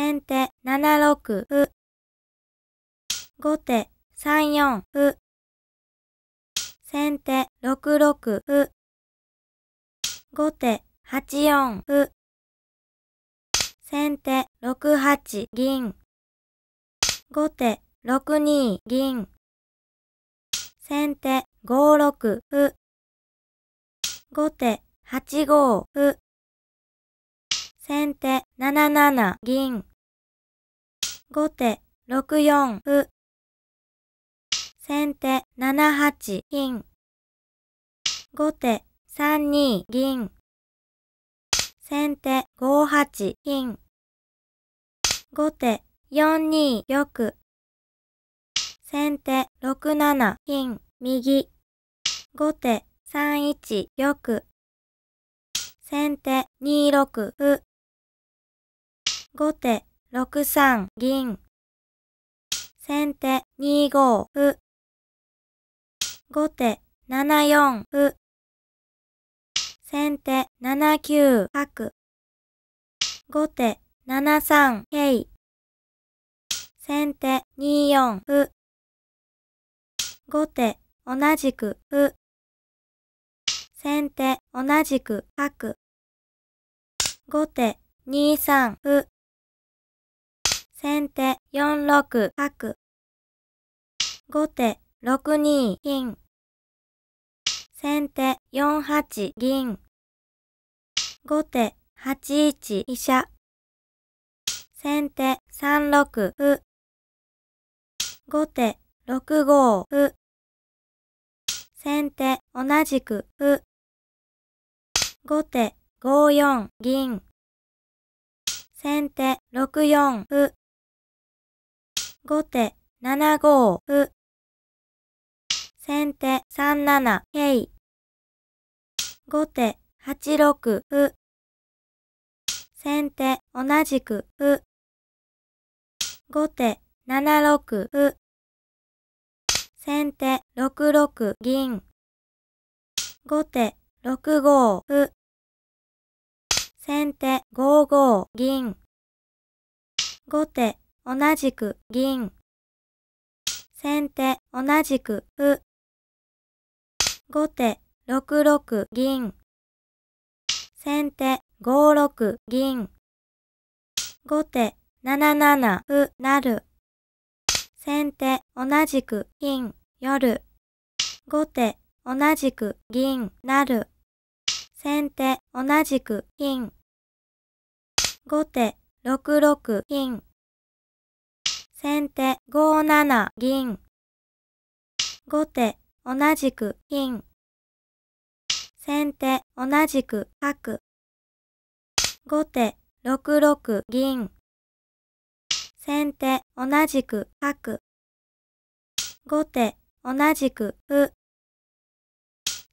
先手7六歩。後手3四歩。先手6六歩。後手8四歩。先手6八銀。後手6二銀。先手5六歩。後手8五歩。先手7七銀。後手6四歩。先手7八金。後手3二銀。先手5八金。後手4二玉。先手6七金右。後手3一玉。先手2六歩。後手6三銀。先手2五歩。後手7四歩。先手7九角。後手7三桂。先手2四歩。後手同じく歩。先手同じく角。後手2三歩。先手4六角。後手6二金。先手4八銀。後手8一飛車。先手3六歩。後手6五歩。先手同じく歩。後手5四銀。先手6四歩。後手7五歩。先手3七桂。後手8六歩。先手同じく歩。後手7六歩。先手6六銀。後手6五歩。先手5五銀。後手同じく銀。先手同じく歩。後手六六銀。先手五六銀。後手七七歩なる。先手同じく金夜。後手同じく銀なる。先手同じく金。後手六六金。先手5七銀。後手同じく金。先手同じく角。後手6六銀。先手同じく角。後手同じく歩。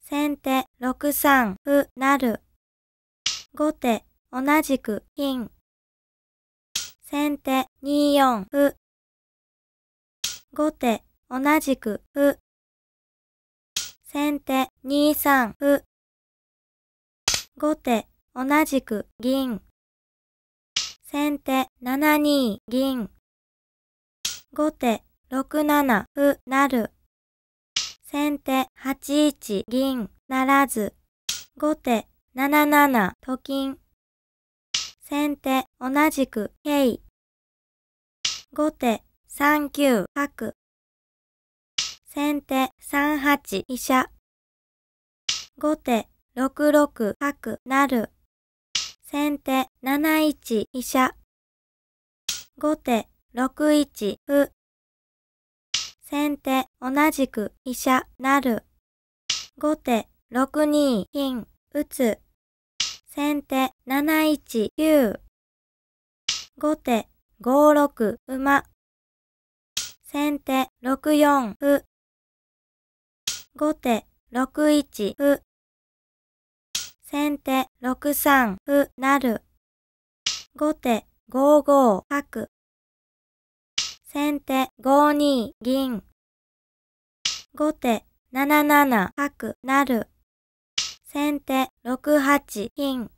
先手6三歩る。後手同じく金。先手2四歩。後手、同じく、う。先手、二三う。後手、同じく、銀。先手、七二銀。後手、六七う、なる。先手、八一銀、ならず。後手、七七と金。先手、同じく、へい。後手、3九角。先手3八飛車。後手6六角る。先手7一飛車。後手6一歩。先手同じく飛車る。後手6二金打つ。先手7一9。後手5六馬。先手6四歩。後手6一歩。先手6三歩なる。後手5五角。先手5二銀。後手7七角なる。先手6八金。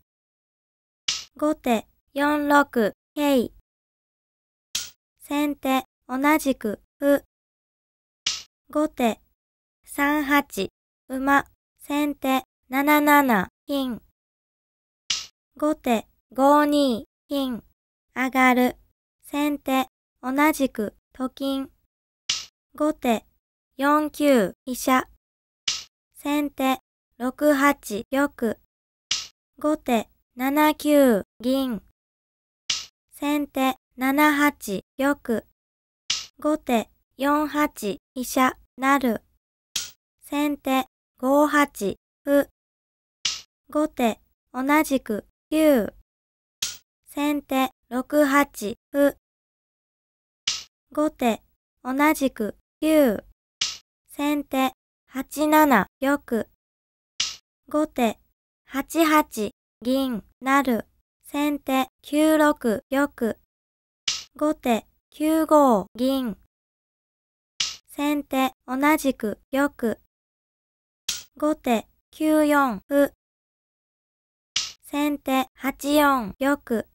後手4六桂。先手同じく、う。後手、3八、馬、先手、7七、金。後手、5二、金、上がる。先手、同じく、と金。後手、4九、飛車。先手、6八、玉。後手、7九、銀。先手、7八、玉。後手4八飛車なる。先手5八歩。後手同じく9。先手6八歩。後手同じく9。先手8七玉。後手8八銀なる。先手9六玉。後手9五銀。先手同じく玉。後手9四歩。先手8四玉。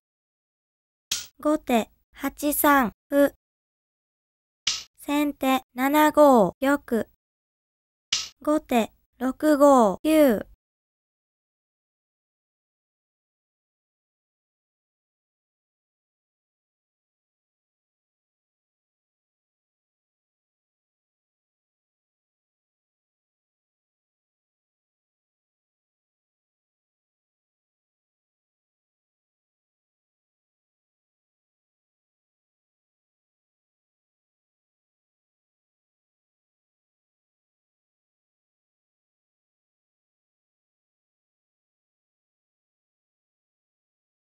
後手8三歩。先手7五玉。後手6五9。